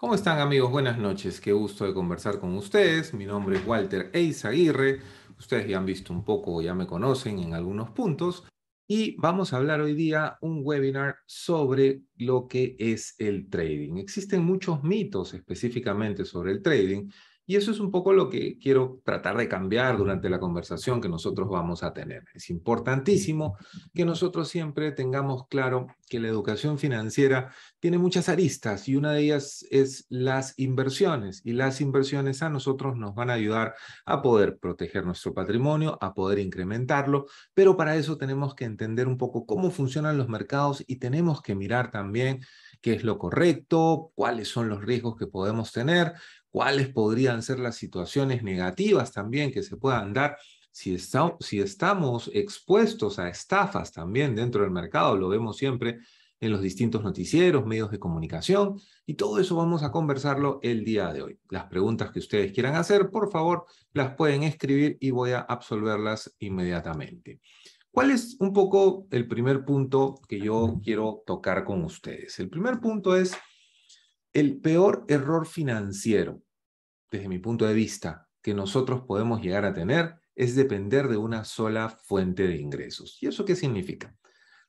¿Cómo están amigos? Buenas noches, qué gusto de conversar con ustedes. Mi nombre es Walter Eis Aguirre. Ustedes ya han visto un poco, ya me conocen en algunos puntos. Y vamos a hablar hoy día un webinar sobre lo que es el trading. Existen muchos mitos específicamente sobre el trading y eso es un poco lo que quiero tratar de cambiar durante la conversación que nosotros vamos a tener. Es importantísimo que nosotros siempre tengamos claro que la educación financiera tiene muchas aristas y una de ellas es las inversiones. Y las inversiones a nosotros nos van a ayudar a poder proteger nuestro patrimonio, a poder incrementarlo, pero para eso tenemos que entender un poco cómo funcionan los mercados y tenemos que mirar también qué es lo correcto, cuáles son los riesgos que podemos tener, cuáles podrían ser las situaciones negativas también que se puedan dar. Si, si estamos expuestos a estafas también dentro del mercado, lo vemos siempre en los distintos noticieros, medios de comunicación, y todo eso vamos a conversarlo el día de hoy. Las preguntas que ustedes quieran hacer, por favor, las pueden escribir y voy a absolverlas inmediatamente. ¿Cuál es un poco el primer punto que yo quiero tocar con ustedes? El primer punto es el peor error financiero, desde mi punto de vista, que nosotros podemos llegar a tener es depender de una sola fuente de ingresos. ¿Y eso qué significa?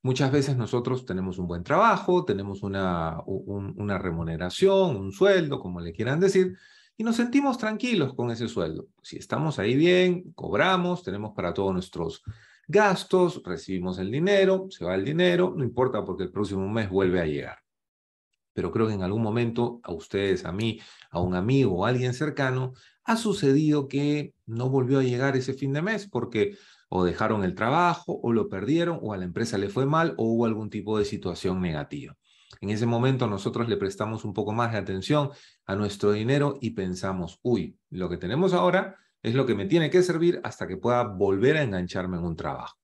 Muchas veces nosotros tenemos un buen trabajo, tenemos una, remuneración, un sueldo, como le quieran decir, y nos sentimos tranquilos con ese sueldo. Si estamos ahí bien, cobramos, tenemos para todos nuestros gastos, recibimos el dinero, se va el dinero, no importa porque el próximo mes vuelve a llegar. Pero creo que en algún momento a ustedes, a mí, a un amigo o a alguien cercano, ha sucedido que no volvió a llegar ese fin de mes porque o dejaron el trabajo o lo perdieron o a la empresa le fue mal o hubo algún tipo de situación negativa. En ese momento nosotros le prestamos un poco más de atención a nuestro dinero y pensamos, uy, lo que tenemos ahora es lo que me tiene que servir hasta que pueda volver a engancharme en un trabajo.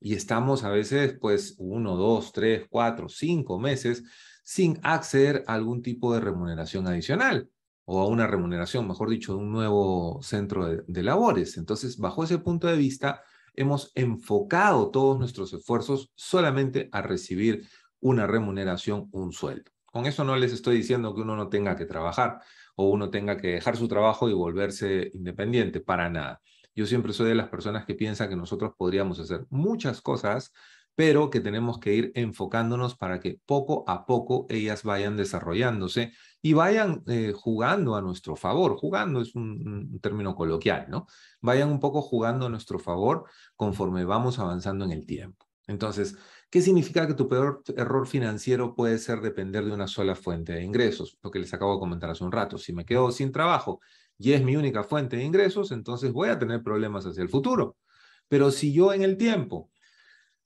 Y estamos a veces, pues, uno, dos, tres, cuatro, cinco meses sin acceder a algún tipo de remuneración adicional o a una remuneración, mejor dicho, de un nuevo centro de, labores. Entonces, bajo ese punto de vista, hemos enfocado todos nuestros esfuerzos solamente a recibir una remuneración, un sueldo. Con eso no les estoy diciendo que uno no tenga que trabajar, o uno tenga que dejar su trabajo y volverse independiente, para nada. Yo siempre soy de las personas que piensan que nosotros podríamos hacer muchas cosas, pero que tenemos que ir enfocándonos para que poco a poco ellas vayan desarrollándose y vayan eh, jugando a nuestro favor. Jugando es un, un, término coloquial, ¿no? Vayan un poco jugando a nuestro favor conforme vamos avanzando en el tiempo. Entonces, ¿Qué significa que tu peor error financiero puede ser depender de una sola fuente de ingresos? Lo que les acabo de comentar hace un rato. Si me quedo sin trabajo y es mi única fuente de ingresos, entonces voy a tener problemas hacia el futuro. Pero si yo en el tiempo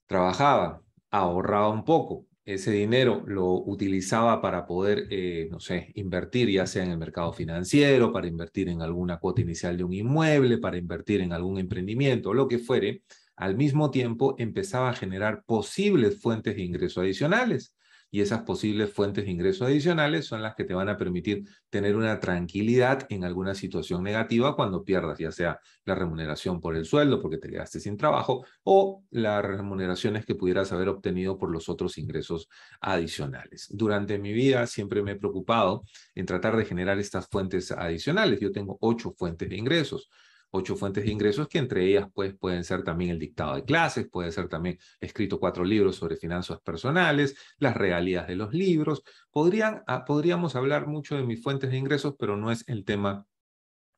trabajaba, ahorraba un poco, ese dinero lo utilizaba para poder, eh, no sé, invertir ya sea en el mercado financiero, para invertir en alguna cuota inicial de un inmueble, para invertir en algún emprendimiento, lo que fuere, al mismo tiempo empezaba a generar posibles fuentes de ingreso adicionales. Y esas posibles fuentes de ingreso adicionales son las que te van a permitir tener una tranquilidad en alguna situación negativa cuando pierdas, ya sea la remuneración por el sueldo porque te quedaste sin trabajo o las remuneraciones que pudieras haber obtenido por los otros ingresos adicionales. Durante mi vida siempre me he preocupado en tratar de generar estas fuentes adicionales. Yo tengo ocho fuentes de ingresos ocho fuentes de ingresos que entre ellas pues, pueden ser también el dictado de clases, puede ser también escrito cuatro libros sobre finanzas personales, las realidades de los libros. Ah, podríamos hablar mucho de mis fuentes de ingresos, pero no es el tema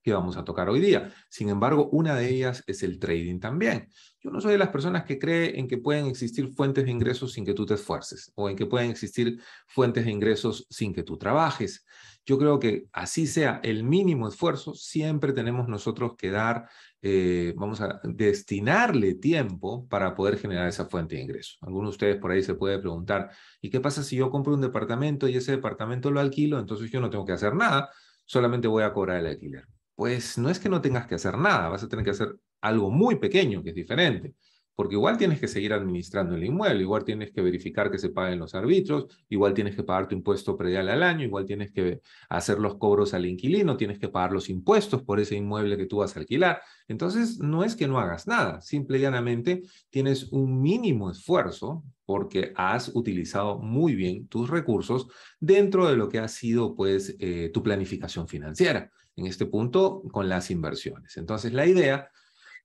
que vamos a tocar hoy día. Sin embargo, una de ellas es el trading también. Yo no soy de las personas que cree en que pueden existir fuentes de ingresos sin que tú te esfuerces o en que pueden existir fuentes de ingresos sin que tú trabajes. Yo creo que así sea el mínimo esfuerzo, siempre tenemos nosotros que dar, eh, vamos a destinarle tiempo para poder generar esa fuente de ingresos. Algunos de ustedes por ahí se puede preguntar, ¿y qué pasa si yo compro un departamento y ese departamento lo alquilo? Entonces yo no tengo que hacer nada, solamente voy a cobrar el alquiler. Pues no es que no tengas que hacer nada, vas a tener que hacer algo muy pequeño, que es diferente, porque igual tienes que seguir administrando el inmueble, igual tienes que verificar que se paguen los arbitros, igual tienes que pagar tu impuesto predial al año, igual tienes que hacer los cobros al inquilino, tienes que pagar los impuestos por ese inmueble que tú vas a alquilar. Entonces, no es que no hagas nada, simple y llanamente tienes un mínimo esfuerzo porque has utilizado muy bien tus recursos dentro de lo que ha sido pues eh, tu planificación financiera, en este punto con las inversiones. Entonces, la idea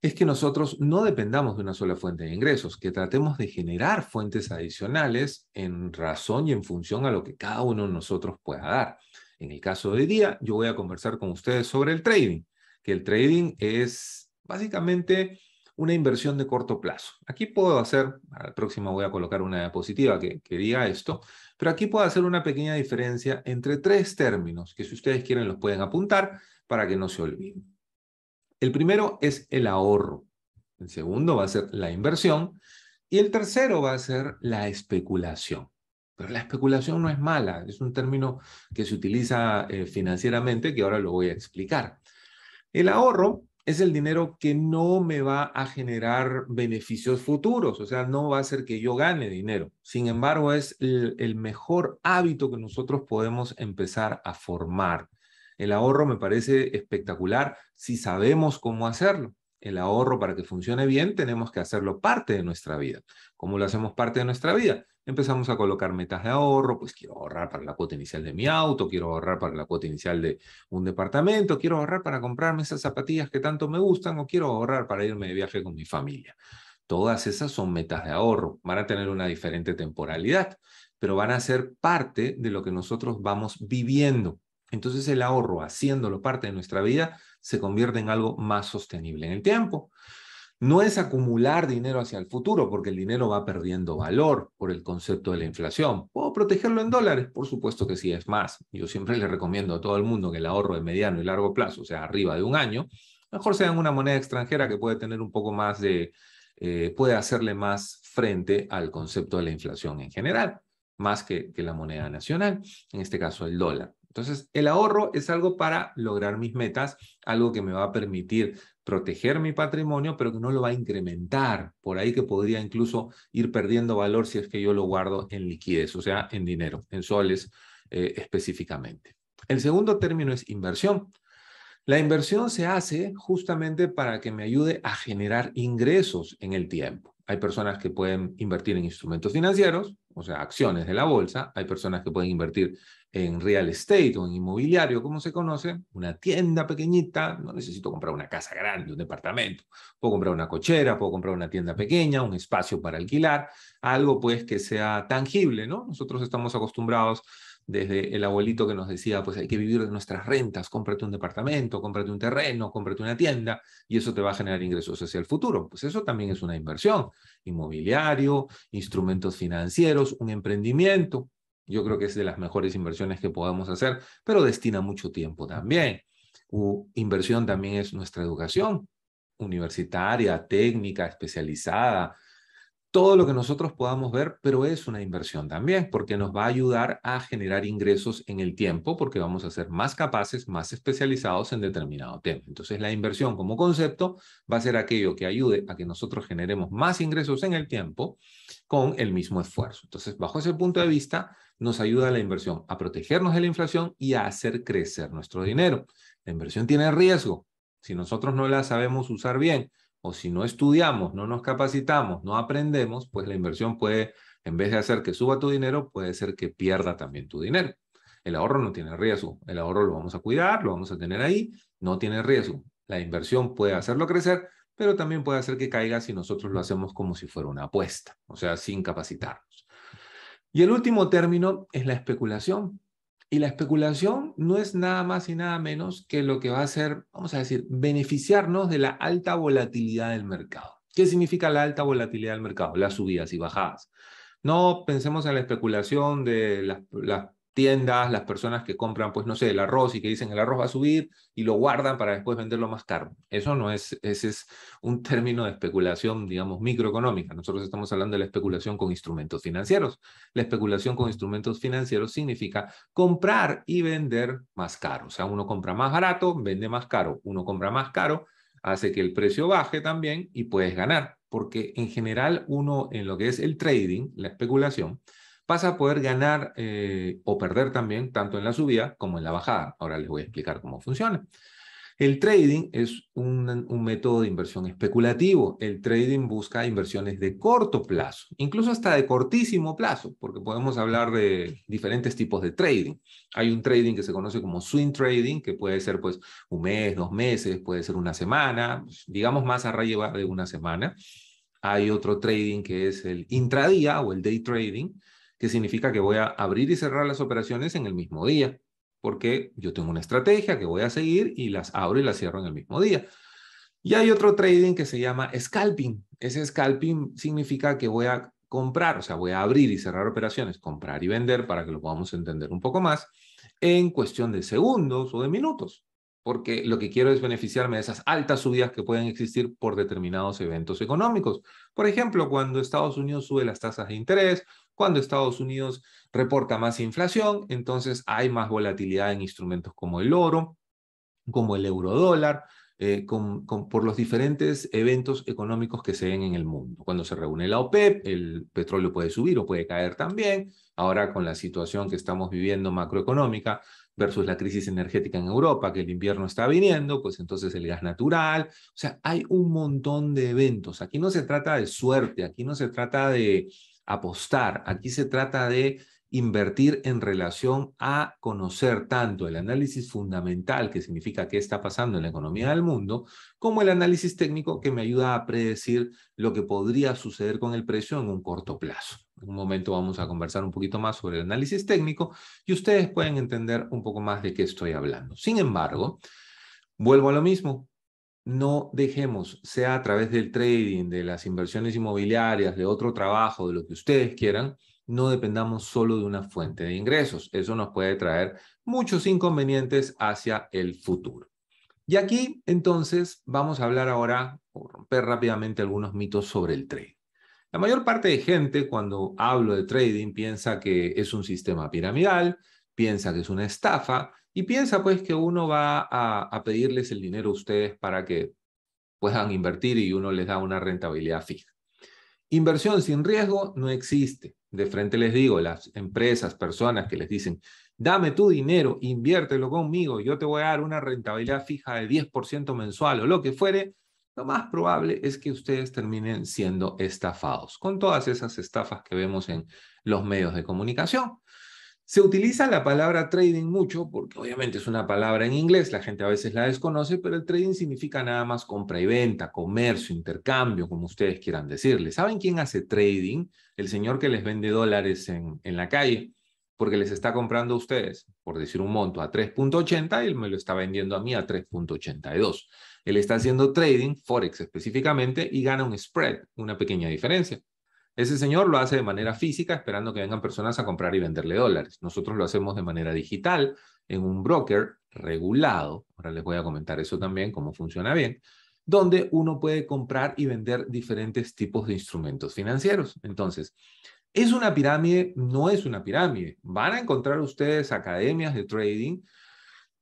es que nosotros no dependamos de una sola fuente de ingresos, que tratemos de generar fuentes adicionales en razón y en función a lo que cada uno de nosotros pueda dar. En el caso de hoy día, yo voy a conversar con ustedes sobre el trading, que el trading es básicamente una inversión de corto plazo. Aquí puedo hacer, al próximo voy a colocar una diapositiva que, que diga esto, pero aquí puedo hacer una pequeña diferencia entre tres términos que si ustedes quieren los pueden apuntar para que no se olviden. El primero es el ahorro, el segundo va a ser la inversión y el tercero va a ser la especulación. Pero la especulación no es mala, es un término que se utiliza eh, financieramente que ahora lo voy a explicar. El ahorro es el dinero que no me va a generar beneficios futuros, o sea, no va a hacer que yo gane dinero. Sin embargo, es el mejor hábito que nosotros podemos empezar a formar. El ahorro me parece espectacular si sabemos cómo hacerlo. El ahorro para que funcione bien tenemos que hacerlo parte de nuestra vida. ¿Cómo lo hacemos parte de nuestra vida? Empezamos a colocar metas de ahorro, pues quiero ahorrar para la cuota inicial de mi auto, quiero ahorrar para la cuota inicial de un departamento, quiero ahorrar para comprarme esas zapatillas que tanto me gustan o quiero ahorrar para irme de viaje con mi familia. Todas esas son metas de ahorro, van a tener una diferente temporalidad, pero van a ser parte de lo que nosotros vamos viviendo entonces el ahorro, haciéndolo parte de nuestra vida, se convierte en algo más sostenible en el tiempo. No es acumular dinero hacia el futuro, porque el dinero va perdiendo valor por el concepto de la inflación. ¿Puedo protegerlo en dólares? Por supuesto que sí, es más. Yo siempre le recomiendo a todo el mundo que el ahorro de mediano y largo plazo, o sea, arriba de un año, mejor sea en una moneda extranjera que puede tener un poco más de, eh, puede hacerle más frente al concepto de la inflación en general, más que la moneda nacional, en este caso el dólar. Entonces, el ahorro es algo para lograr mis metas, algo que me va a permitir proteger mi patrimonio, pero que no lo va a incrementar. Por ahí que podría incluso ir perdiendo valor si es que yo lo guardo en liquidez, o sea, en dinero, en soles eh, específicamente. El segundo término es inversión. La inversión se hace justamente para que me ayude a generar ingresos en el tiempo. Hay personas que pueden invertir en instrumentos financieros, o sea, acciones de la bolsa, hay personas que pueden invertir en real estate o en inmobiliario, como se conoce, una tienda pequeñita, no necesito comprar una casa grande, un departamento, puedo comprar una cochera, puedo comprar una tienda pequeña, un espacio para alquilar, algo pues que sea tangible, ¿no? Nosotros estamos acostumbrados desde el abuelito que nos decía, pues hay que vivir de nuestras rentas, cómprate un departamento, cómprate un terreno, cómprate una tienda, y eso te va a generar ingresos hacia el futuro. Pues eso también es una inversión, inmobiliario, instrumentos financieros, un emprendimiento, yo creo que es de las mejores inversiones que podamos hacer, pero destina mucho tiempo también. U inversión también es nuestra educación universitaria, técnica, especializada, todo lo que nosotros podamos ver, pero es una inversión también, porque nos va a ayudar a generar ingresos en el tiempo, porque vamos a ser más capaces, más especializados en determinado tema. Entonces, la inversión como concepto va a ser aquello que ayude a que nosotros generemos más ingresos en el tiempo con el mismo esfuerzo. Entonces, bajo ese punto de vista, nos ayuda la inversión a protegernos de la inflación y a hacer crecer nuestro dinero. La inversión tiene riesgo. Si nosotros no la sabemos usar bien o si no estudiamos, no nos capacitamos, no aprendemos, pues la inversión puede, en vez de hacer que suba tu dinero, puede ser que pierda también tu dinero. El ahorro no tiene riesgo. El ahorro lo vamos a cuidar, lo vamos a tener ahí, no tiene riesgo. La inversión puede hacerlo crecer, pero también puede hacer que caiga si nosotros lo hacemos como si fuera una apuesta, o sea, sin capacitar. Y el último término es la especulación. Y la especulación no es nada más y nada menos que lo que va a hacer, vamos a decir, beneficiarnos de la alta volatilidad del mercado. ¿Qué significa la alta volatilidad del mercado? Las subidas y bajadas. No pensemos en la especulación de las, las tiendas, las personas que compran, pues no sé, el arroz y que dicen el arroz va a subir y lo guardan para después venderlo más caro. Eso no es, ese es un término de especulación, digamos, microeconómica. Nosotros estamos hablando de la especulación con instrumentos financieros. La especulación con instrumentos financieros significa comprar y vender más caro. O sea, uno compra más barato, vende más caro. Uno compra más caro, hace que el precio baje también y puedes ganar. Porque en general uno en lo que es el trading, la especulación, pasa a poder ganar eh, o perder también tanto en la subida como en la bajada. Ahora les voy a explicar cómo funciona. El trading es un, método de inversión especulativo. El trading busca inversiones de corto plazo, incluso hasta de cortísimo plazo, porque podemos hablar de diferentes tipos de trading. Hay un trading que se conoce como swing trading, que puede ser pues un mes, dos meses, puede ser una semana, digamos más a raya de una semana. Hay otro trading que es el intradía o el day trading, que significa que voy a abrir y cerrar las operaciones en el mismo día, porque yo tengo una estrategia que voy a seguir y las abro y las cierro en el mismo día. Y hay otro trading que se llama scalping. Ese scalping significa que voy a comprar, o sea, voy a abrir y cerrar operaciones, comprar y vender para que lo podamos entender un poco más en cuestión de segundos o de minutos, porque lo que quiero es beneficiarme de esas altas subidas que pueden existir por determinados eventos económicos. Por ejemplo, cuando Estados Unidos sube las tasas de interés cuando Estados Unidos reporta más inflación, entonces hay más volatilidad en instrumentos como el oro, como el eurodólar, eh, por los diferentes eventos económicos que se ven en el mundo. Cuando se reúne la OPEP, el petróleo puede subir o puede caer también. Ahora con la situación que estamos viviendo macroeconómica versus la crisis energética en Europa, que el invierno está viniendo, pues entonces el gas natural. O sea, hay un montón de eventos. Aquí no se trata de suerte, aquí no se trata de, apostar, aquí se trata de invertir en relación a conocer tanto el análisis fundamental, que significa qué está pasando en la economía del mundo, como el análisis técnico que me ayuda a predecir lo que podría suceder con el precio en un corto plazo. En un momento vamos a conversar un poquito más sobre el análisis técnico y ustedes pueden entender un poco más de qué estoy hablando. Sin embargo, vuelvo a lo mismo no dejemos, sea a través del trading, de las inversiones inmobiliarias, de otro trabajo, de lo que ustedes quieran, no dependamos solo de una fuente de ingresos. Eso nos puede traer muchos inconvenientes hacia el futuro. Y aquí, entonces, vamos a hablar ahora, o romper rápidamente algunos mitos sobre el trading. La mayor parte de gente, cuando hablo de trading, piensa que es un sistema piramidal, piensa que es una estafa, y piensa pues que uno va a, a, pedirles el dinero a ustedes para que puedan invertir y uno les da una rentabilidad fija. Inversión sin riesgo no existe. De frente les digo, las empresas, personas que les dicen, dame tu dinero, inviértelo conmigo, yo te voy a dar una rentabilidad fija de 10% mensual o lo que fuere, lo más probable es que ustedes terminen siendo estafados con todas esas estafas que vemos en los medios de comunicación. Se utiliza la palabra trading mucho porque obviamente es una palabra en inglés, la gente a veces la desconoce, pero el trading significa nada más compra y venta, comercio, intercambio, como ustedes quieran decirle. ¿Saben quién hace trading? El señor que les vende dólares en, en la calle porque les está comprando a ustedes, por decir un monto, a 3.80 y él me lo está vendiendo a mí a 3.82. Él está haciendo trading, forex específicamente, y gana un spread, una pequeña diferencia. Ese señor lo hace de manera física, esperando que vengan personas a comprar y venderle dólares. Nosotros lo hacemos de manera digital, en un broker regulado. Ahora les voy a comentar eso también, cómo funciona bien donde uno puede comprar y vender diferentes tipos de instrumentos financieros. Entonces, ¿es una pirámide? No es una pirámide. Van a encontrar ustedes academias de trading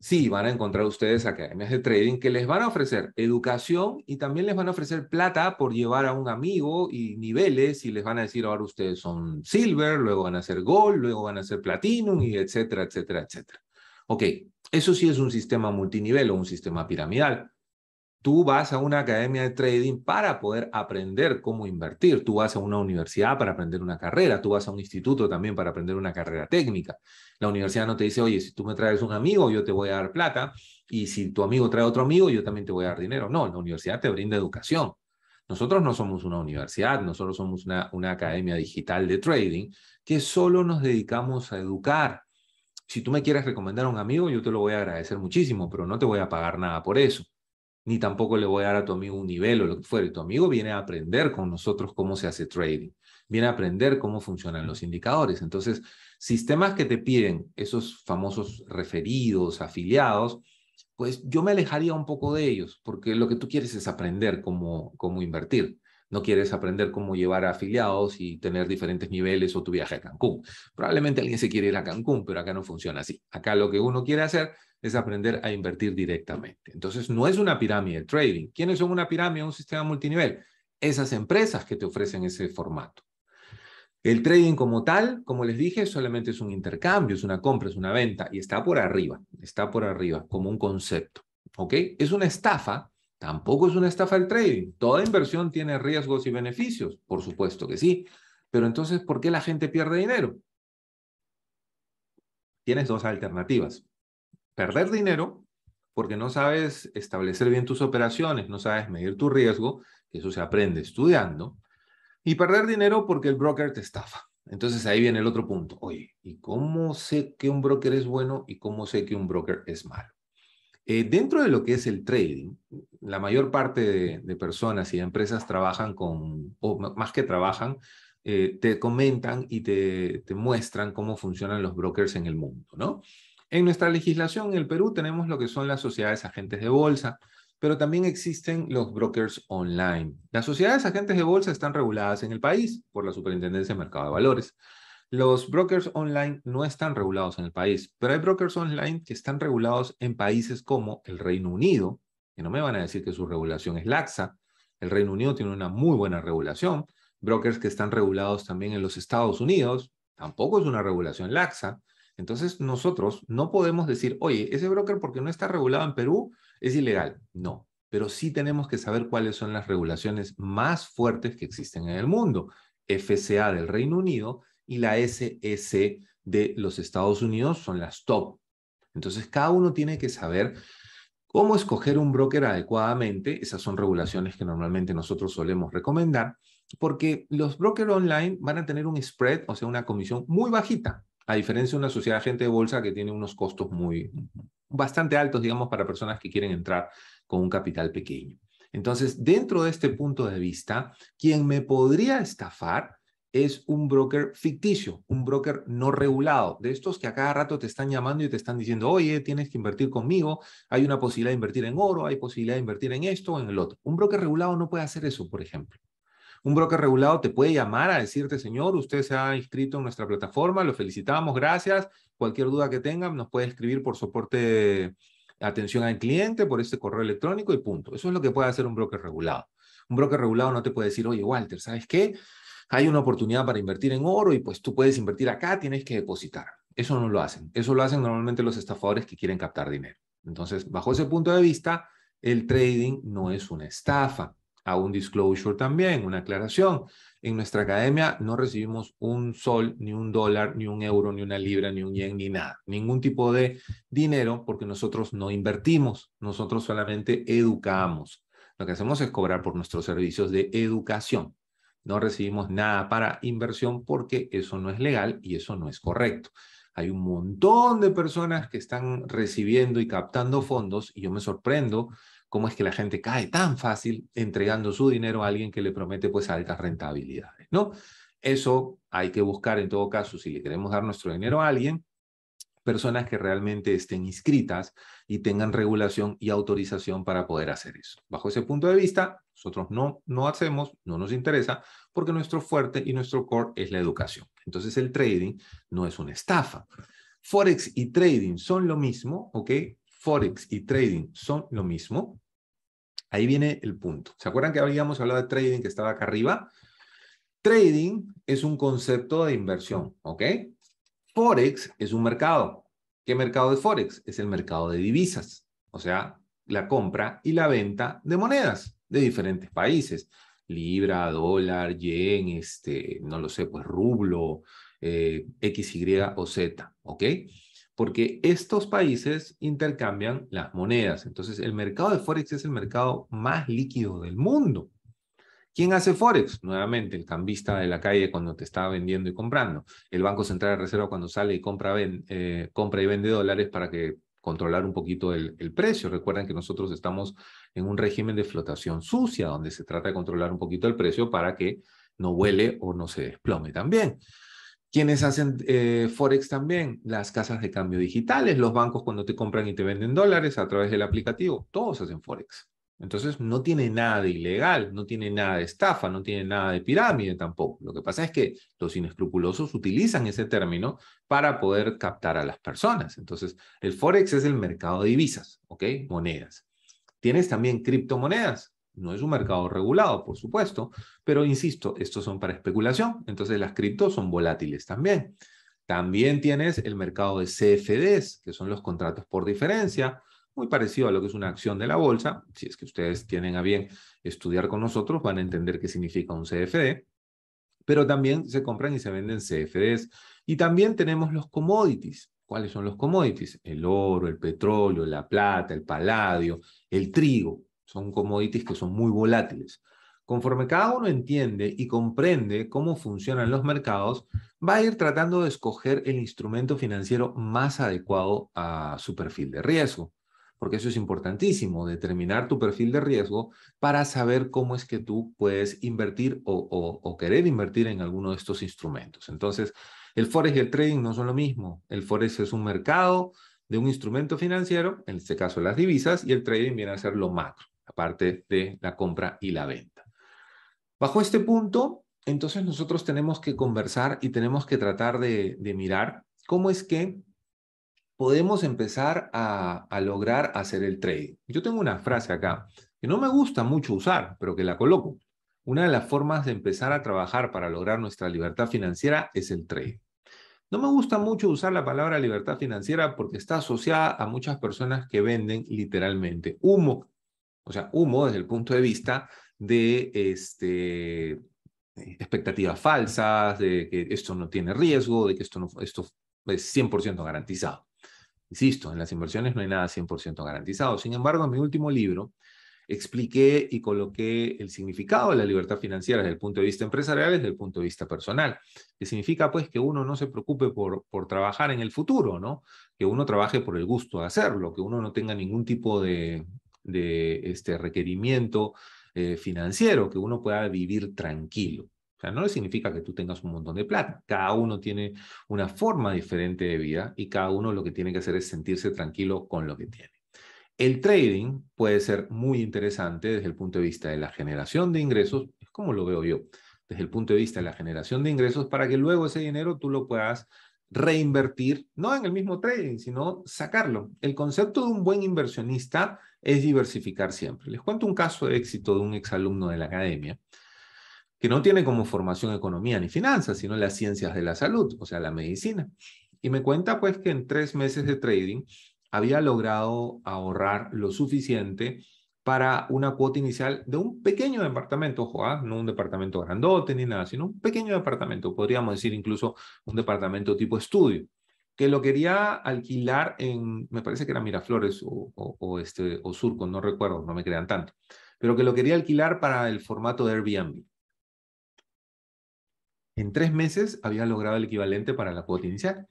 sí van a encontrar ustedes academias de trading que les van a ofrecer educación y también les van a ofrecer plata por llevar a un amigo y niveles y les van a decir ahora ustedes son silver, luego van a ser gold, luego van a ser platinum y etcétera, etcétera, etcétera. Ok, eso sí es un sistema multinivel o un sistema piramidal. Tú vas a una academia de trading para poder aprender cómo invertir. Tú vas a una universidad para aprender una carrera. Tú vas a un instituto también para aprender una carrera técnica. La universidad no te dice, oye, si tú me traes un amigo, yo te voy a dar plata. Y si tu amigo trae otro amigo, yo también te voy a dar dinero. No, la universidad te brinda educación. Nosotros no somos una universidad, nosotros somos una, academia digital de trading que solo nos dedicamos a educar. Si tú me quieres recomendar a un amigo, yo te lo voy a agradecer muchísimo, pero no te voy a pagar nada por eso ni tampoco le voy a dar a tu amigo un nivel o lo que fuera Tu amigo viene a aprender con nosotros cómo se hace trading, viene a aprender cómo funcionan los indicadores. Entonces, sistemas que te piden esos famosos referidos, afiliados, pues yo me alejaría un poco de ellos, porque lo que tú quieres es aprender cómo, cómo invertir. No quieres aprender cómo llevar a afiliados y tener diferentes niveles o tu viaje a Cancún. Probablemente alguien se quiere ir a Cancún, pero acá no funciona así. Acá lo que uno quiere hacer es aprender a invertir directamente. Entonces, no es una pirámide el trading. ¿Quiénes son una pirámide, un sistema multinivel? Esas empresas que te ofrecen ese formato. El trading como tal, como les dije, solamente es un intercambio, es una compra, es una venta y está por arriba, está por arriba como un concepto. ¿Ok? Es una estafa, tampoco es una estafa el trading. Toda inversión tiene riesgos y beneficios, por supuesto que sí. Pero entonces, ¿por qué la gente pierde dinero? Tienes dos alternativas perder dinero porque no sabes establecer bien tus operaciones, no sabes medir tu riesgo, que eso se aprende estudiando, y perder dinero porque el broker te estafa. Entonces ahí viene el otro punto. Oye, ¿y cómo sé que un broker es bueno y cómo sé que un broker es malo? Eh, dentro de lo que es el trading, la mayor parte de, personas y empresas trabajan con, o más que trabajan, eh, te comentan y te, te, muestran cómo funcionan los brokers en el mundo, ¿no? En nuestra legislación en el Perú tenemos lo que son las sociedades agentes de bolsa, pero también existen los brokers online. Las sociedades agentes de bolsa están reguladas en el país por la Superintendencia de Mercado de Valores. Los brokers online no están regulados en el país, pero hay brokers online que están regulados en países como el Reino Unido, que no me van a decir que su regulación es laxa. El Reino Unido tiene una muy buena regulación. Brokers que están regulados también en los Estados Unidos, tampoco es una regulación laxa. Entonces, nosotros no podemos decir, oye, ese broker porque no está regulado en Perú es ilegal. No, pero sí tenemos que saber cuáles son las regulaciones más fuertes que existen en el mundo. FCA del Reino Unido y la SEC de los Estados Unidos son las top. Entonces, cada uno tiene que saber cómo escoger un broker adecuadamente. Esas son regulaciones que normalmente nosotros solemos recomendar, porque los brokers online van a tener un spread, o sea, una comisión muy bajita a diferencia de una sociedad de gente de bolsa que tiene unos costos muy bastante altos, digamos, para personas que quieren entrar con un capital pequeño. Entonces, dentro de este punto de vista, quien me podría estafar es un broker ficticio, un broker no regulado, de estos que a cada rato te están llamando y te están diciendo, oye, tienes que invertir conmigo, hay una posibilidad de invertir en oro, hay posibilidad de invertir en esto o en el otro. Un broker regulado no puede hacer eso, por ejemplo. Un broker regulado te puede llamar a decirte, señor, usted se ha inscrito en nuestra plataforma, lo felicitamos, gracias. Cualquier duda que tenga, nos puede escribir por soporte atención al cliente, por este correo electrónico y punto. Eso es lo que puede hacer un broker regulado. Un broker regulado no te puede decir, oye, Walter, ¿sabes qué? Hay una oportunidad para invertir en oro y pues tú puedes invertir acá, tienes que depositar. Eso no lo hacen. Eso lo hacen normalmente los estafadores que quieren captar dinero. Entonces, bajo ese punto de vista, el trading no es una estafa a un disclosure también, una aclaración. En nuestra academia no recibimos un sol, ni un dólar, ni un euro, ni una libra, ni un yen, ni nada. Ningún tipo de dinero porque nosotros no invertimos, nosotros solamente educamos. Lo que hacemos es cobrar por nuestros servicios de educación. No recibimos nada para inversión porque eso no es legal y eso no es correcto. Hay un montón de personas que están recibiendo y captando fondos y yo me sorprendo cómo es que la gente cae tan fácil entregando su dinero a alguien que le promete pues altas rentabilidades, ¿no? Eso hay que buscar en todo caso, si le queremos dar nuestro dinero a alguien, personas que realmente estén inscritas y tengan regulación y autorización para poder hacer eso. Bajo ese punto de vista, nosotros no, no hacemos, no nos interesa, porque nuestro fuerte y nuestro core es la educación. Entonces el trading no es una estafa. Forex y trading son lo mismo, ¿ok? Forex y trading son lo mismo. Ahí viene el punto. ¿Se acuerdan que habíamos hablado de trading que estaba acá arriba? Trading es un concepto de inversión, ¿ok? Forex es un mercado. ¿Qué mercado de Forex? Es el mercado de divisas, o sea, la compra y la venta de monedas de diferentes países. Libra, dólar, yen, este, no lo sé, pues rublo, eh, x, y o Z, ¿ok? porque estos países intercambian las monedas. Entonces, el mercado de Forex es el mercado más líquido del mundo. ¿Quién hace Forex? Nuevamente, el cambista de la calle cuando te está vendiendo y comprando. El Banco Central de Reserva cuando sale y compra, eh, compra y vende dólares para que controlar un poquito el, el, precio. Recuerden que nosotros estamos en un régimen de flotación sucia, donde se trata de controlar un poquito el precio para que no vuele o no se desplome también quienes hacen eh, Forex también? Las casas de cambio digitales, los bancos cuando te compran y te venden dólares a través del aplicativo, todos hacen Forex. Entonces no tiene nada de ilegal, no tiene nada de estafa, no tiene nada de pirámide tampoco. Lo que pasa es que los inescrupulosos utilizan ese término para poder captar a las personas. Entonces el Forex es el mercado de divisas, ¿ok? Monedas. Tienes también criptomonedas, no es un mercado regulado, por supuesto, pero insisto, estos son para especulación, entonces las criptos son volátiles también. También tienes el mercado de CFDs, que son los contratos por diferencia, muy parecido a lo que es una acción de la bolsa. Si es que ustedes tienen a bien estudiar con nosotros, van a entender qué significa un CFD. Pero también se compran y se venden CFDs. Y también tenemos los commodities. ¿Cuáles son los commodities? El oro, el petróleo, la plata, el paladio, el trigo. Son commodities que son muy volátiles. Conforme cada uno entiende y comprende cómo funcionan los mercados, va a ir tratando de escoger el instrumento financiero más adecuado a su perfil de riesgo, porque eso es importantísimo, determinar tu perfil de riesgo para saber cómo es que tú puedes invertir o, o querer invertir en alguno de estos instrumentos. Entonces, el forex y el trading no son lo mismo. El forex es un mercado de un instrumento financiero, en este caso las divisas, y el trading viene a ser lo macro parte de la compra y la venta. Bajo este punto, entonces nosotros tenemos que conversar y tenemos que tratar de, mirar cómo es que podemos empezar a, a, lograr hacer el trading. Yo tengo una frase acá que no me gusta mucho usar, pero que la coloco. Una de las formas de empezar a trabajar para lograr nuestra libertad financiera es el trade. No me gusta mucho usar la palabra libertad financiera porque está asociada a muchas personas que venden literalmente humo o sea, humo desde el punto de vista de este, expectativas falsas, de que esto no tiene riesgo, de que esto, esto es 100% garantizado. Insisto, en las inversiones no hay nada 100% garantizado. Sin embargo, en mi último libro expliqué y coloqué el significado de la libertad financiera desde el punto de vista empresarial, desde el punto de vista personal, que significa pues que uno no se preocupe por, por trabajar en el futuro, ¿no? Que uno trabaje por el gusto de hacerlo, que uno no tenga ningún tipo de, de este requerimiento eh, financiero, que uno pueda vivir tranquilo. O sea, no significa que tú tengas un montón de plata. Cada uno tiene una forma diferente de vida y cada uno lo que tiene que hacer es sentirse tranquilo con lo que tiene. El trading puede ser muy interesante desde el punto de vista de la generación de ingresos, es como lo veo yo, desde el punto de vista de la generación de ingresos para que luego ese dinero tú lo puedas reinvertir, no en el mismo trading, sino sacarlo. El concepto de un buen inversionista es diversificar siempre. Les cuento un caso de éxito de un exalumno de la academia que no tiene como formación economía ni finanzas, sino las ciencias de la salud, o sea, la medicina. Y me cuenta pues que en tres meses de trading había logrado ahorrar lo suficiente para una cuota inicial de un pequeño departamento, ojo, ¿ah? no un departamento grandote ni nada, sino un pequeño departamento, podríamos decir incluso un departamento tipo estudio que lo quería alquilar en, me parece que era Miraflores o, este, o Surco, no recuerdo, no me crean tanto, pero que lo quería alquilar para el formato de Airbnb. En tres meses había logrado el equivalente para la cuota inicial.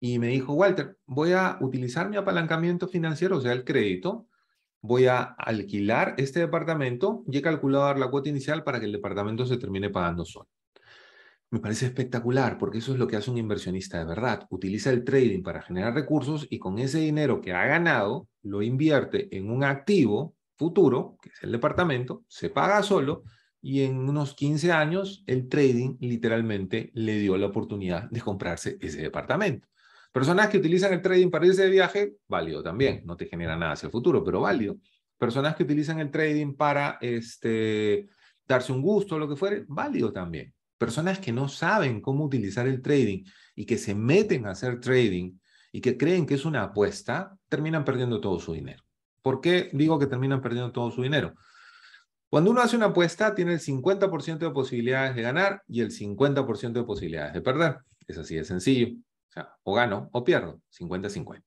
Y me dijo, Walter, voy a utilizar mi apalancamiento financiero, o sea, el crédito, voy a alquilar este departamento y he calculado dar la cuota inicial para que el departamento se termine pagando solo. Me parece espectacular porque eso es lo que hace un inversionista de verdad. Utiliza el trading para generar recursos y con ese dinero que ha ganado lo invierte en un activo futuro, que es el departamento, se paga solo y en unos 15 años el trading literalmente le dio la oportunidad de comprarse ese departamento. Personas que utilizan el trading para irse de viaje, válido también, no te genera nada hacia el futuro, pero válido. Personas que utilizan el trading para este, darse un gusto, lo que fuere, válido también personas que no saben cómo utilizar el trading y que se meten a hacer trading y que creen que es una apuesta, terminan perdiendo todo su dinero. ¿Por qué digo que terminan perdiendo todo su dinero? Cuando uno hace una apuesta, tiene el 50% de posibilidades de ganar y el 50% de posibilidades de perder. Es así de sencillo. O, gano o pierdo, 50-50.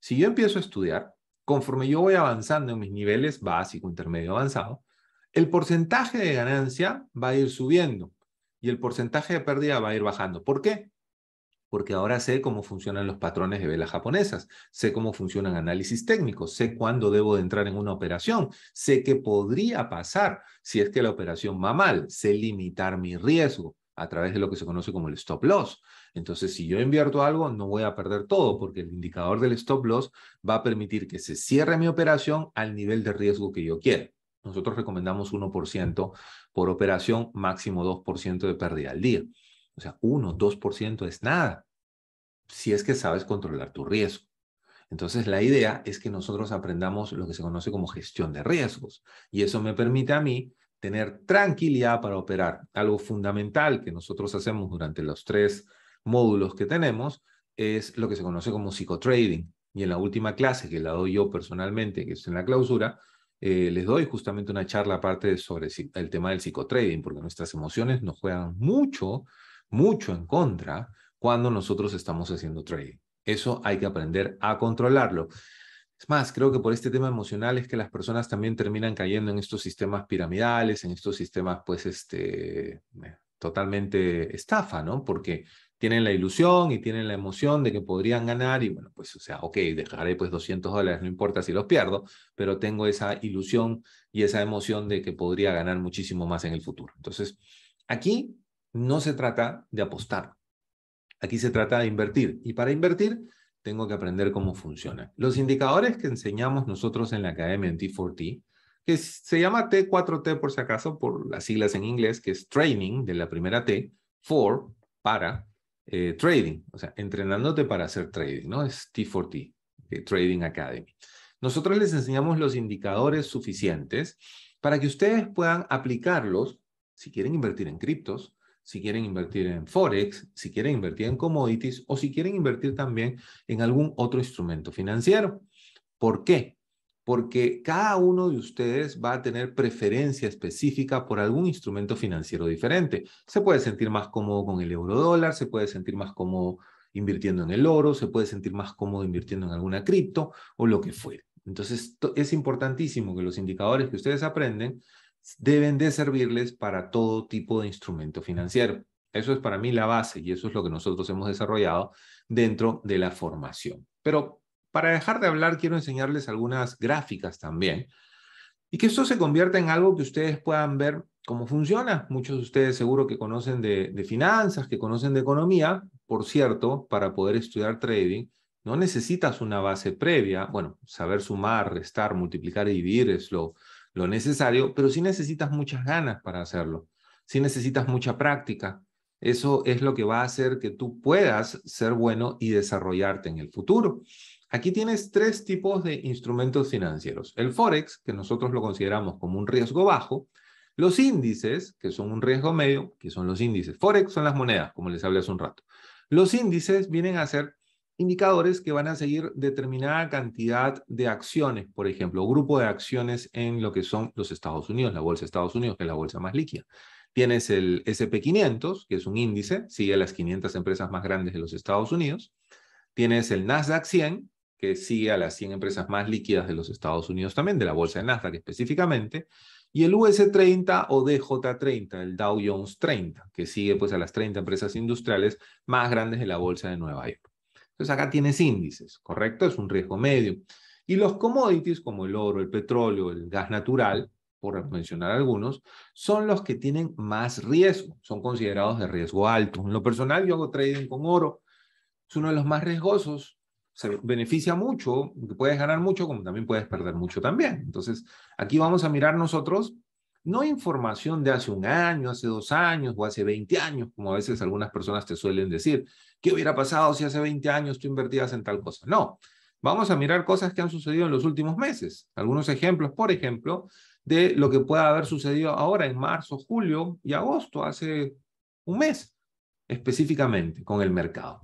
Si yo empiezo a estudiar, conforme yo voy avanzando en mis niveles básico, intermedio, avanzado, el porcentaje de ganancia va a ir subiendo y el porcentaje de pérdida va a ir bajando. ¿Por qué? Porque ahora sé cómo funcionan los patrones de velas japonesas, sé cómo funcionan análisis técnicos, sé cuándo debo de entrar en una operación, sé qué podría pasar si es que la operación va mal, sé limitar mi riesgo a través de lo que se conoce como el stop loss. Entonces, si yo invierto algo, no voy a perder todo porque el indicador del stop loss va a permitir que se cierre mi operación al nivel de riesgo que yo quiero. Nosotros recomendamos 1% por operación, máximo 2% de pérdida al día. O sea, 1, 2% es nada, si es que sabes controlar tu riesgo. Entonces, la idea es que nosotros aprendamos lo que se conoce como gestión de riesgos. Y eso me permite a mí tener tranquilidad para operar. Algo fundamental que nosotros hacemos durante los tres módulos que tenemos es lo que se conoce como psicotrading. Y en la última clase que la doy yo personalmente, que es en la clausura, eh, les doy justamente una charla aparte sobre el tema del psicotrading, porque nuestras emociones nos juegan mucho, mucho en contra cuando nosotros estamos haciendo trading. Eso hay que aprender a controlarlo. Es más, creo que por este tema emocional es que las personas también terminan cayendo en estos sistemas piramidales, en estos sistemas, pues, este, eh, totalmente estafa, ¿no? Porque tienen la ilusión y tienen la emoción de que podrían ganar y bueno, pues o sea, ok, dejaré pues 200 dólares, no importa si los pierdo, pero tengo esa ilusión y esa emoción de que podría ganar muchísimo más en el futuro. Entonces, aquí no se trata de apostar, aquí se trata de invertir y para invertir tengo que aprender cómo funciona. Los indicadores que enseñamos nosotros en la academia en T4T, que se llama T4T por si acaso, por las siglas en inglés, que es training de la primera T, for, para, eh, trading, o sea, entrenándote para hacer trading, ¿no? Es T4T, eh, Trading Academy. Nosotros les enseñamos los indicadores suficientes para que ustedes puedan aplicarlos si quieren invertir en criptos, si quieren invertir en forex, si quieren invertir en commodities o si quieren invertir también en algún otro instrumento financiero. ¿Por qué? porque cada uno de ustedes va a tener preferencia específica por algún instrumento financiero diferente. Se puede sentir más cómodo con el euro dólar, se puede sentir más cómodo invirtiendo en el oro, se puede sentir más cómodo invirtiendo en alguna cripto o lo que fuere. Entonces, es importantísimo que los indicadores que ustedes aprenden deben de servirles para todo tipo de instrumento financiero. Eso es para mí la base y eso es lo que nosotros hemos desarrollado dentro de la formación. Pero para dejar de hablar, quiero enseñarles algunas gráficas también y que esto se convierta en algo que ustedes puedan ver cómo funciona. Muchos de ustedes seguro que conocen de, finanzas, que conocen de economía. Por cierto, para poder estudiar trading, no necesitas una base previa. Bueno, saber sumar, restar, multiplicar y dividir es lo, lo necesario, pero sí necesitas muchas ganas para hacerlo. Sí necesitas mucha práctica. Eso es lo que va a hacer que tú puedas ser bueno y desarrollarte en el futuro. Aquí tienes tres tipos de instrumentos financieros. El Forex, que nosotros lo consideramos como un riesgo bajo. Los índices, que son un riesgo medio, que son los índices. Forex son las monedas, como les hablé hace un rato. Los índices vienen a ser indicadores que van a seguir determinada cantidad de acciones, por ejemplo, grupo de acciones en lo que son los Estados Unidos, la bolsa de Estados Unidos, que es la bolsa más líquida. Tienes el SP500, que es un índice, sigue a las 500 empresas más grandes de los Estados Unidos. Tienes el Nasdaq 100, que sigue a las 100 empresas más líquidas de los Estados Unidos también, de la bolsa de Nasdaq específicamente, y el US30 o DJ30, el Dow Jones 30, que sigue pues a las 30 empresas industriales más grandes de la bolsa de Nueva York. Entonces acá tienes índices, ¿correcto? Es un riesgo medio. Y los commodities como el oro, el petróleo, el gas natural, por mencionar algunos, son los que tienen más riesgo, son considerados de riesgo alto. En lo personal yo hago trading con oro, es uno de los más riesgosos, se beneficia mucho, puedes ganar mucho, como también puedes perder mucho también. Entonces, aquí vamos a mirar nosotros no información de hace un año, hace dos años o hace 20 años, como a veces algunas personas te suelen decir, ¿qué hubiera pasado si hace 20 años tú invertías en tal cosa? No, vamos a mirar cosas que han sucedido en los últimos meses. Algunos ejemplos, por ejemplo, de lo que pueda haber sucedido ahora en marzo, julio y agosto, hace un mes específicamente con el mercado.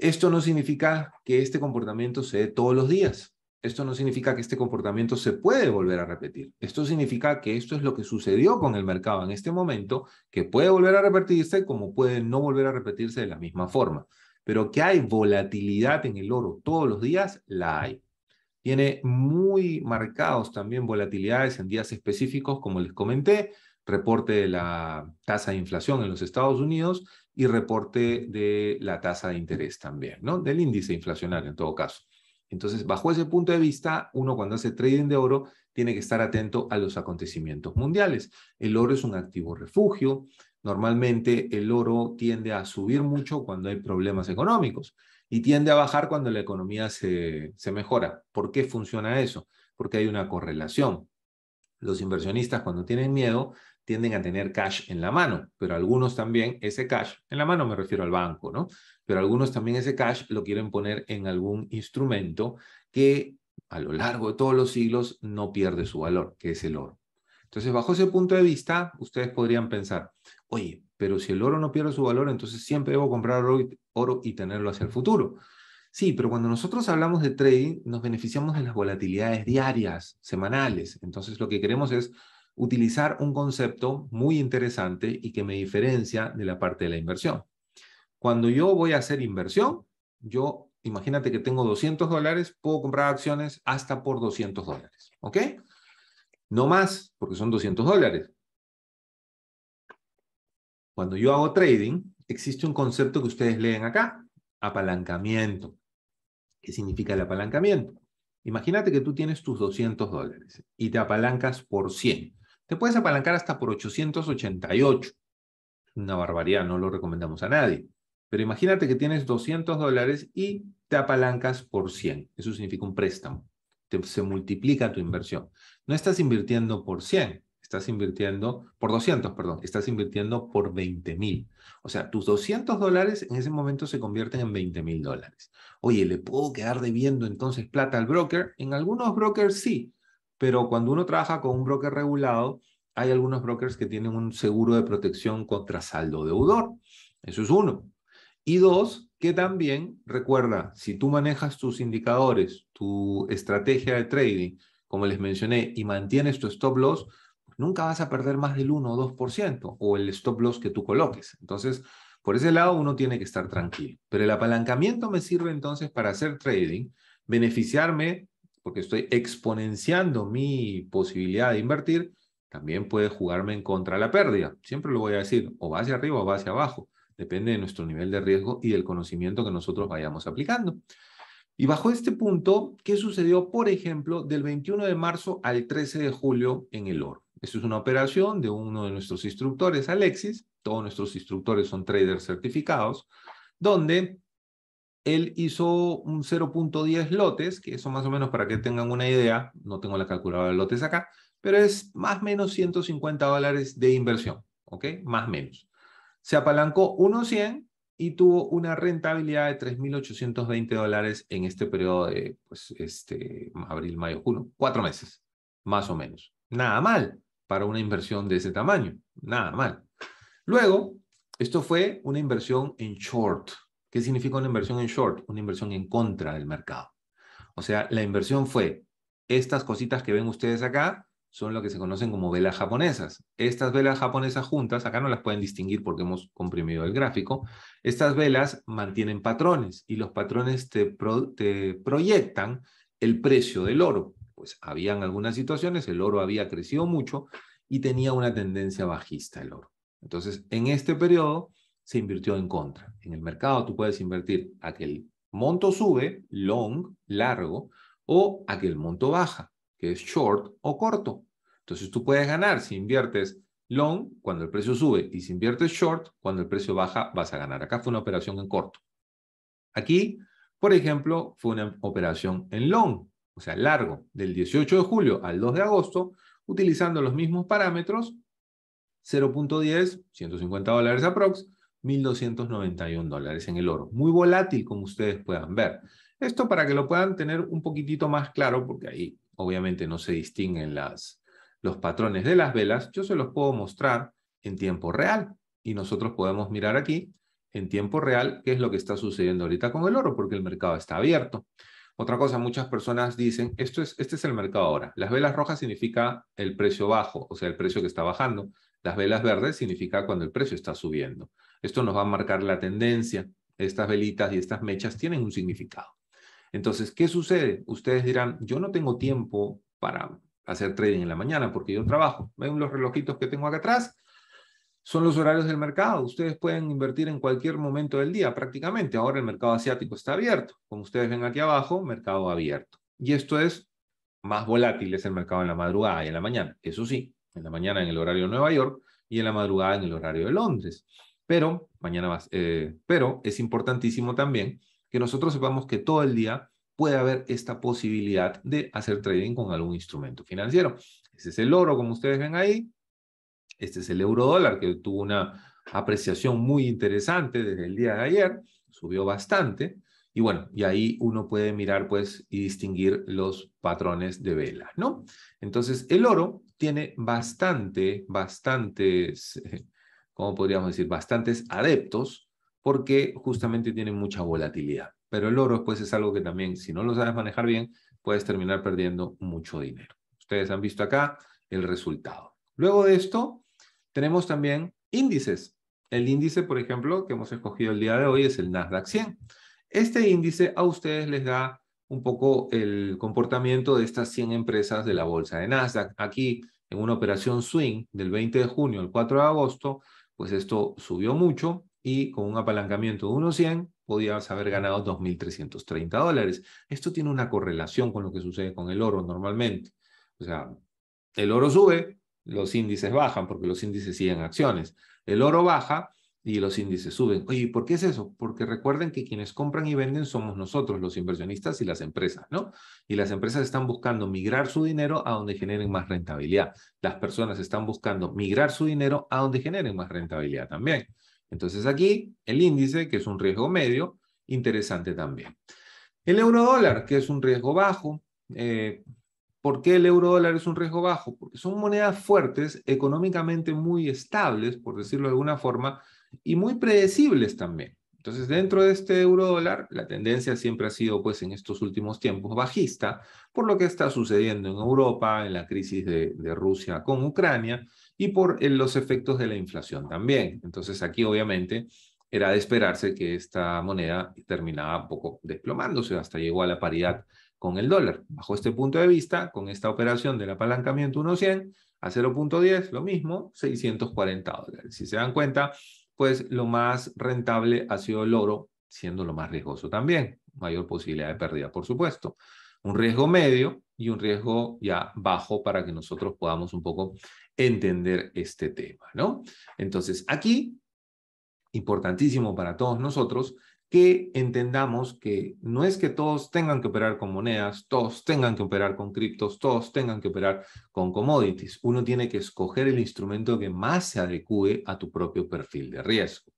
Esto no significa que este comportamiento se dé todos los días. Esto no significa que este comportamiento se puede volver a repetir. Esto significa que esto es lo que sucedió con el mercado en este momento, que puede volver a repetirse como puede no volver a repetirse de la misma forma. Pero que hay volatilidad en el oro todos los días, la hay. Tiene muy marcados también volatilidades en días específicos, como les comenté, reporte de la tasa de inflación en los Estados Unidos y reporte de la tasa de interés también, ¿no? Del índice inflacionario en todo caso. Entonces, bajo ese punto de vista, uno cuando hace trading de oro tiene que estar atento a los acontecimientos mundiales. El oro es un activo refugio. Normalmente el oro tiende a subir mucho cuando hay problemas económicos y tiende a bajar cuando la economía se, se mejora. ¿Por qué funciona eso? Porque hay una correlación. Los inversionistas cuando tienen miedo tienden a tener cash en la mano, pero algunos también ese cash, en la mano me refiero al banco, ¿no? Pero algunos también ese cash lo quieren poner en algún instrumento que a lo largo de todos los siglos no pierde su valor, que es el oro. Entonces, bajo ese punto de vista, ustedes podrían pensar, oye, pero si el oro no pierde su valor, entonces siempre debo comprar oro y, tenerlo hacia el futuro. Sí, pero cuando nosotros hablamos de trading, nos beneficiamos de las volatilidades diarias, semanales. Entonces, lo que queremos es utilizar un concepto muy interesante y que me diferencia de la parte de la inversión. Cuando yo voy a hacer inversión, yo imagínate que tengo 200 dólares, puedo comprar acciones hasta por 200 dólares, ¿ok? No más, porque son 200 dólares. Cuando yo hago trading, existe un concepto que ustedes leen acá, apalancamiento. ¿Qué significa el apalancamiento? Imagínate que tú tienes tus 200 dólares y te apalancas por 100. Te puedes apalancar hasta por 888. Una barbaridad, no lo recomendamos a nadie. Pero imagínate que tienes 200 dólares y te apalancas por 100. Eso significa un préstamo. se multiplica tu inversión. No estás invirtiendo por 100, estás invirtiendo por 200, perdón, estás invirtiendo por 20 mil. O sea, tus 200 dólares en ese momento se convierten en 20 mil dólares. Oye, ¿le puedo quedar debiendo entonces plata al broker? En algunos brokers sí, pero cuando uno trabaja con un broker regulado, hay algunos brokers que tienen un seguro de protección contra saldo deudor. Eso es uno. Y dos, que también recuerda, si tú manejas tus indicadores, tu estrategia de trading, como les mencioné, y mantienes tu stop loss, nunca vas a perder más del 1 o 2% o el stop loss que tú coloques. Entonces, por ese lado uno tiene que estar tranquilo. Pero el apalancamiento me sirve entonces para hacer trading, beneficiarme porque estoy exponenciando mi posibilidad de invertir, también puede jugarme en contra de la pérdida. Siempre lo voy a decir, o va hacia arriba o va hacia abajo. Depende de nuestro nivel de riesgo y del conocimiento que nosotros vayamos aplicando. Y bajo este punto, ¿qué sucedió, por ejemplo, del 21 de marzo al 13 de julio en el oro? Esto es una operación de uno de nuestros instructores, Alexis. Todos nuestros instructores son traders certificados, donde él hizo un 0.10 lotes, que eso más o menos para que tengan una idea, no tengo la calculadora de lotes acá, pero es más o menos 150 dólares de inversión, ¿ok? Más o menos. Se apalancó 1.100 y tuvo una rentabilidad de 3.820 dólares en este periodo de, pues, este, abril, mayo, junio, cuatro meses, más o menos. Nada mal para una inversión de ese tamaño, nada mal. Luego, esto fue una inversión en short, ¿Qué significa una inversión en short? Una inversión en contra del mercado. O sea, la inversión fue, estas cositas que ven ustedes acá son lo que se conocen como velas japonesas. Estas velas japonesas juntas, acá no las pueden distinguir porque hemos comprimido el gráfico, estas velas mantienen patrones y los patrones te, proyectan el precio del oro. Pues habían algunas situaciones, el oro había crecido mucho y tenía una tendencia bajista el oro. Entonces, en este periodo, se invirtió en contra. En el mercado tú puedes invertir a que el monto sube, long, largo, o a que el monto baja, que es short o corto. Entonces tú puedes ganar si inviertes long cuando el precio sube y si inviertes short cuando el precio baja vas a ganar. Acá fue una operación en corto. Aquí, por ejemplo, fue una operación en long, o sea, largo, del 18 de julio al 2 de agosto, utilizando los mismos parámetros, 0.10, 150 dólares aprox, 1.291 dólares en el oro. Muy volátil, como ustedes puedan ver. Esto para que lo puedan tener un poquitito más claro, porque ahí obviamente no se distinguen las, los patrones de las velas, yo se los puedo mostrar en tiempo real. Y nosotros podemos mirar aquí en tiempo real qué es lo que está sucediendo ahorita con el oro, porque el mercado está abierto. Otra cosa, muchas personas dicen, esto es, este es el mercado ahora. Las velas rojas significa el precio bajo, o sea, el precio que está bajando. Las velas verdes significa cuando el precio está subiendo. Esto nos va a marcar la tendencia. Estas velitas y estas mechas tienen un significado. Entonces, ¿qué sucede? Ustedes dirán, yo no tengo tiempo para hacer trading en la mañana porque yo trabajo. ¿Ven los relojitos que tengo acá atrás? Son los horarios del mercado. Ustedes pueden invertir en cualquier momento del día prácticamente. Ahora el mercado asiático está abierto. Como ustedes ven aquí abajo, mercado abierto. Y esto es más volátil, es el mercado en la madrugada y en la mañana. Eso sí, en la mañana en el horario de Nueva York y en la madrugada en el horario de Londres. Pero, mañana más, eh, pero es importantísimo también que nosotros sepamos que todo el día puede haber esta posibilidad de hacer trading con algún instrumento financiero. Este es el oro, como ustedes ven ahí. Este es el euro dólar, que tuvo una apreciación muy interesante desde el día de ayer, subió bastante. Y bueno, y ahí uno puede mirar pues y distinguir los patrones de vela. ¿no? Entonces, el oro tiene bastante, bastantes eh, como podríamos decir, bastantes adeptos porque justamente tienen mucha volatilidad. Pero el oro pues es algo que también, si no lo sabes manejar bien, puedes terminar perdiendo mucho dinero. Ustedes han visto acá el resultado. Luego de esto, tenemos también índices. El índice, por ejemplo, que hemos escogido el día de hoy es el Nasdaq 100. Este índice a ustedes les da un poco el comportamiento de estas 100 empresas de la bolsa de Nasdaq. Aquí, en una operación swing del 20 de junio al 4 de agosto, pues esto subió mucho y con un apalancamiento de unos 100 podías haber ganado 2.330 dólares. Esto tiene una correlación con lo que sucede con el oro normalmente. O sea, el oro sube, los índices bajan porque los índices siguen acciones. El oro baja, y los índices suben. Oye, ¿por qué es eso? Porque recuerden que quienes compran y venden somos nosotros, los inversionistas y las empresas, ¿no? Y las empresas están buscando migrar su dinero a donde generen más rentabilidad. Las personas están buscando migrar su dinero a donde generen más rentabilidad también. Entonces aquí el índice, que es un riesgo medio, interesante también. El euro dólar, que es un riesgo bajo. Eh, ¿Por qué el euro dólar es un riesgo bajo? Porque son monedas fuertes, económicamente muy estables, por decirlo de alguna forma, y muy predecibles también. Entonces, dentro de este euro dólar, la tendencia siempre ha sido, pues, en estos últimos tiempos bajista, por lo que está sucediendo en Europa, en la crisis de, Rusia con Ucrania y por eh, los efectos de la inflación también. Entonces, aquí obviamente era de esperarse que esta moneda terminaba un poco desplomándose, hasta llegó a la paridad con el dólar. Bajo este punto de vista, con esta operación del apalancamiento 1.100 a 0.10, lo mismo, 640 dólares. Si se dan cuenta, pues lo más rentable ha sido el oro, siendo lo más riesgoso también, mayor posibilidad de pérdida, por supuesto. Un riesgo medio y un riesgo ya bajo para que nosotros podamos un poco entender este tema, ¿no? Entonces, aquí, importantísimo para todos nosotros, que entendamos que no es que todos tengan que operar con monedas, todos tengan que operar con criptos, todos tengan que operar con commodities. Uno tiene que escoger el instrumento que más se adecue a tu propio perfil de riesgo.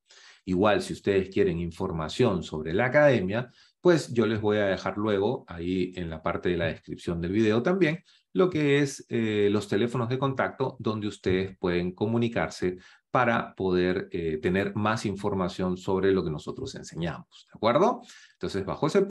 Igual, si ustedes quieren información sobre la academia, pues yo les voy a dejar luego ahí en la parte de la descripción del video también lo que es eh, los teléfonos de contacto donde ustedes pueden comunicarse para poder eh, tener más información sobre lo que nosotros enseñamos, ¿de acuerdo? Entonces, bajo ese